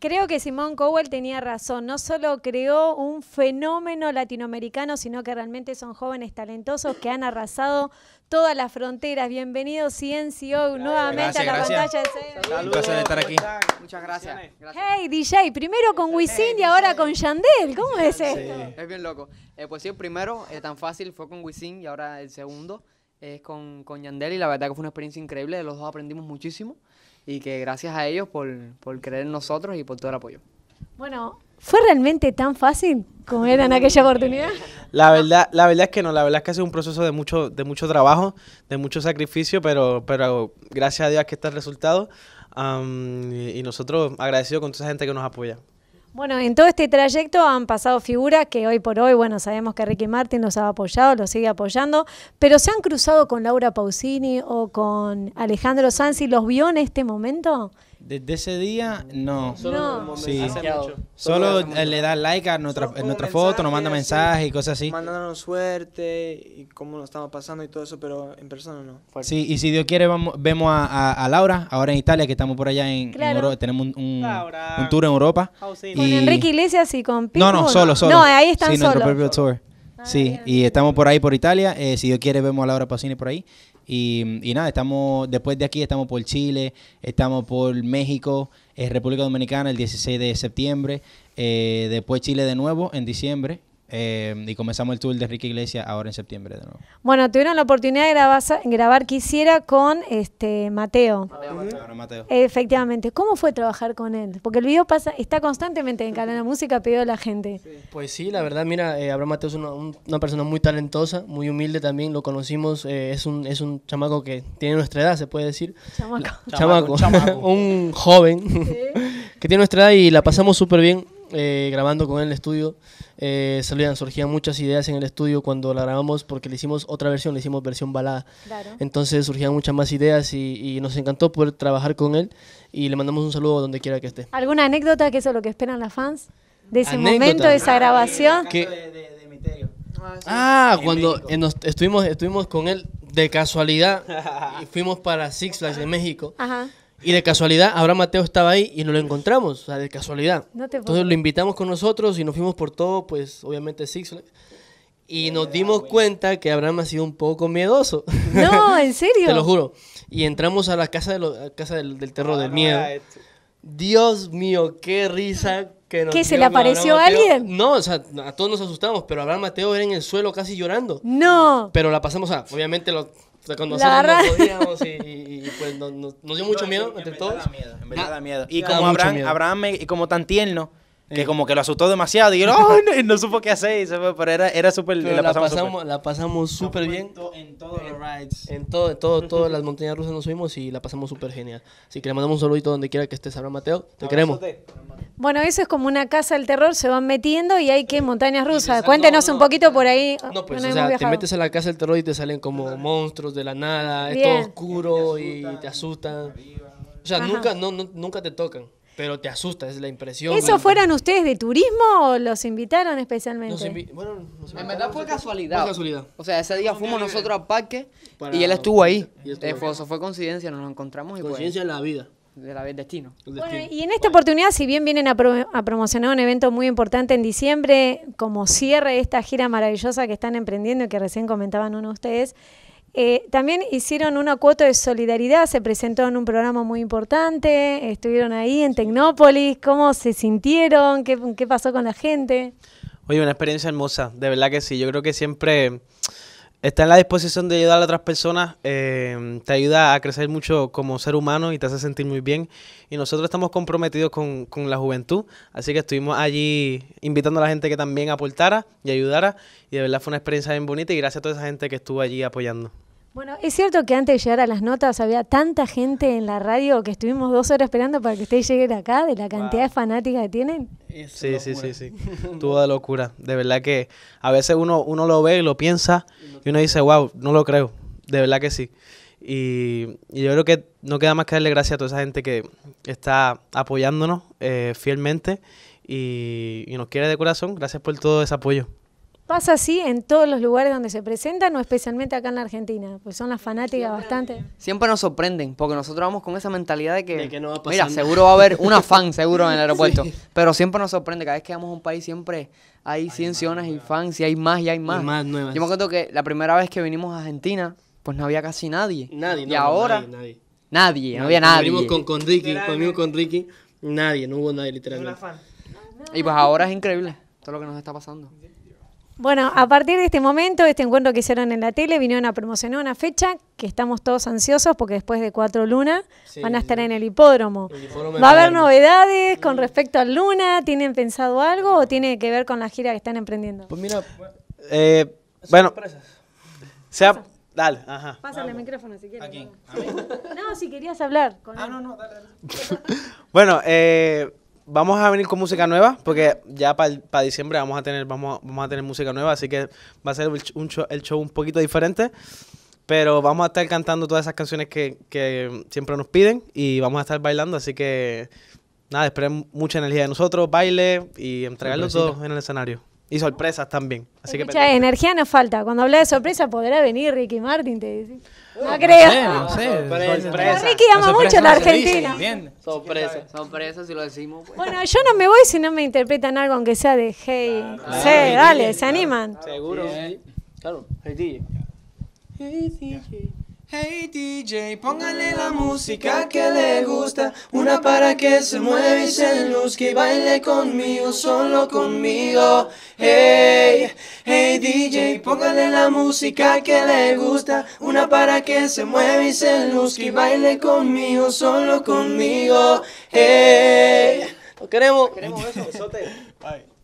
Creo que Simón Cowell tenía razón, no solo creó un fenómeno latinoamericano, sino que realmente son jóvenes talentosos que han arrasado todas las fronteras. Bienvenido CNCO nuevamente a la pantalla de Saludos. Un placer estar aquí. Muchas gracias. Hey DJ, primero con Wisin y ahora con Yandel, ¿cómo es esto? Es bien loco. Eh, pues sí, el primero eh, tan fácil fue con Wisin y ahora el segundo eh, es con, con Yandel y la verdad que fue una experiencia increíble, de los dos aprendimos muchísimo y que gracias a ellos por, por creer en nosotros y por todo el apoyo. Bueno, ¿fue realmente tan fácil como era en aquella oportunidad? La verdad, la verdad es que no, la verdad es que ha sido un proceso de mucho, de mucho trabajo, de mucho sacrificio, pero, pero gracias a Dios que está el resultado. Um, y, y nosotros agradecidos con toda esa gente que nos apoya. Bueno, en todo este trayecto han pasado figuras que hoy por hoy, bueno, sabemos que Ricky Martin los ha apoyado, los sigue apoyando, pero ¿se han cruzado con Laura Pausini o con Alejandro Sanz y los vio en este momento? Desde ese día, no. Solo, le da like a nuestra, en foto, nos manda mensajes y cosas así. Mandándonos suerte y cómo nos estamos pasando y todo eso, pero en persona no. Sí, y si Dios quiere, vemos a, Laura, ahora en Italia, que estamos por allá en, Europa. Tenemos un, tour en Europa. y... Con Enrique Iglesias y con Pico. No, no, solo, solo. ahí sí, propio tour. Ah, sí, y estamos por ahí por Italia. Eh, si Dios quiere, vemos a Laura Pacini por ahí. Y, nada, estamos después de aquí, estamos por Chile, estamos por México, eh, República Dominicana el 16 de septiembre, eh, después Chile de nuevo en diciembre, Em, y comenzamos el tour de Enrique Iglesias ahora en septiembre Bueno, tuvieron la oportunidad de grabar, grabar Quisiera con este Mateo. Efectivamente. ¿Cómo fue trabajar con él? Porque el video pasa, está constantemente en Canal de Música pedido la gente. Pues sí, la verdad, mira, eh, Abraham Mateo es una, persona muy talentosa, muy humilde también, lo conocimos, eh, es, un, es un chamaco que tiene nuestra edad, se puede decir. Chamaco. chamaco. un joven que tiene nuestra edad y la pasamos súper bien eh, grabando con él en el estudio, eh, salían, surgían muchas ideas en el estudio cuando la grabamos porque le hicimos otra versión, le hicimos versión balada. Entonces surgían muchas más ideas y, nos encantó poder trabajar con él y le mandamos un saludo donde quiera que esté. ¿Alguna anécdota que eso es lo que esperan las fans de ese momento, de esa grabación? Que, Ah, ah cuando estuvimos, estuvimos con él de casualidad y fuimos para Six Flags de México. Y de casualidad, Abraham Mateo estaba ahí y nos lo encontramos, o sea, de casualidad. Entonces lo invitamos con nosotros y nos fuimos por todo, pues obviamente Six Flags. Y nos dimos cuenta que Abraham ha sido un poco miedoso. No, en serio. Te lo juro. Y entramos a la casa, de la casa del, terror, del miedo. Dios mío, qué risa que nos se le apareció a alguien? No, o sea, a todos nos asustamos, pero Abraham Mateo era en el suelo casi llorando. No. Pero la pasamos, a, obviamente lo, sea, nosotros podíamos y, pues nos, dio mucho miedo entre todos. miedo, en verdad miedo. Y como Abraham, Abraham me, y como tan tierno, que como que lo asustó demasiado y no, supo qué hacer, y se fue, pero era, era súper... La, la, pasamos, la pasamos súper bien. en todos los rides. En todo, todo, todas las montañas rusas nos subimos y la pasamos súper genial. Así que le mandamos un saludito donde quiera que estés, Abraham Mateo. Te queremos. Bueno, eso es como una casa del terror, se van metiendo y hay que eh, montañas rusas. Cuéntenos un poquito por ahí. No, pues o sea, te metes a la casa del terror y te salen como monstruos de la nada, es todo oscuro y te asustan. O sea, nunca, no, nunca te tocan. Pero te asusta, es la impresión. ¿Eso fueron fueran ustedes de turismo o los invitaron especialmente? en verdad fue casualidad. casualidad. O sea, ese día fuimos nosotros al parque y él estuvo ahí. Eh, fue, eso coincidencia, nos encontramos y pues. Coincidencia en la vida la, destino. y en esta oportunidad, si bien vienen a, promocionar un evento muy importante en diciembre, como cierre esta gira maravillosa que están emprendiendo y que recién comentaban uno de ustedes, eh, también hicieron una cuota de solidaridad, se presentó en un programa muy importante, estuvieron ahí en Tecnópolis, ¿cómo se sintieron? qué pasó con la gente? Oye, una experiencia hermosa, de verdad que sí, yo creo que siempre está en la disposición de ayudar a otras personas, em, te ayuda a crecer mucho como ser humano y te hace sentir muy bien. Y nosotros estamos comprometidos con, con, la juventud, así que estuvimos allí invitando a la gente que también aportara y ayudara. Y de verdad fue una experiencia bien bonita y gracias a toda esa gente que estuvo allí apoyando. Bueno, es cierto que antes de llegar a las notas había tanta gente en la radio que estuvimos dos horas esperando para que ustedes lleguen acá, de la cantidad de fanáticas que tienen. sí, sí, sí, sí, Toda locura. De verdad que a veces uno, uno lo ve y lo piensa y uno dice, wow, no lo creo. De verdad que sí. Y, yo creo que no queda más que darle gracias a toda esa gente que está apoyándonos eh, fielmente y nos quiere de corazón. Gracias por todo ese apoyo. ¿Pasa así en todos los lugares donde se presentan o especialmente acá en la Argentina? Pues son las fanáticas bastante. Siempre nos sorprenden, porque nosotros vamos con esa mentalidad de que, no va mira, seguro va a haber una fan seguro en el aeropuerto, pero siempre nos sorprende, cada vez que vamos a un país siempre hay, cienciones y fans, y hay más y hay más. más nuevas. Yo me acuerdo que la primera vez que vinimos a Argentina, pues no había casi nadie. Nadie, Y ahora... Nadie, nadie. no, había nadie. Vinimos con, Ricky, conmigo con Ricky, nadie, no hubo nadie literalmente. Una fan. Y pues ahora es increíble todo lo que nos está pasando. Bueno, a partir de este momento, este encuentro que hicieron en la tele, vinieron a promocionar una fecha que estamos todos ansiosos porque después de Cuatro lunas van a estar en el hipódromo. ¿Va a haber novedades con mm. respecto al Luna? ¿Tienen pensado algo o tiene que ver con la gira que están emprendiendo? Pues mira, eh, bueno, sea, dale, ajá. Pásale el micrófono si quieres. No, si querías hablar. Con ah, no, no, dale. dale. bueno, eh, vamos a venir con música nueva, porque ya para diciembre vamos a tener, vamos tener música nueva, así que va a ser el, un show, el show un poquito diferente. Pero vamos a estar cantando todas esas canciones que, que siempre nos piden y vamos a estar bailando, así que nada, esperen mucha energía de nosotros, baile y entregarlo todo en el escenario. Y sorpresas también. Así que energía no falta. Cuando hablé de sorpresa, podrá venir Ricky Martin, te dice. No, no creo. Sé, no ah, sé, sorpresa. Ricky ama mucho a la Argentina. Dice, sorpresa. Sorpresa, si lo decimos. Pues. Bueno, yo no me voy si no me interpretan algo, aunque sea de hey. sí, dale, se animan. Seguro. Claro, hey DJ. Hey DJ. Hey DJ, póngale la música que le gusta, una para que se mueva y se luzca y baile conmigo, solo conmigo. Hey, hey DJ, póngale la música que le gusta, una para que se mueva y se luzca y baile conmigo, solo conmigo. Hey, queremos. queremos eso, besote.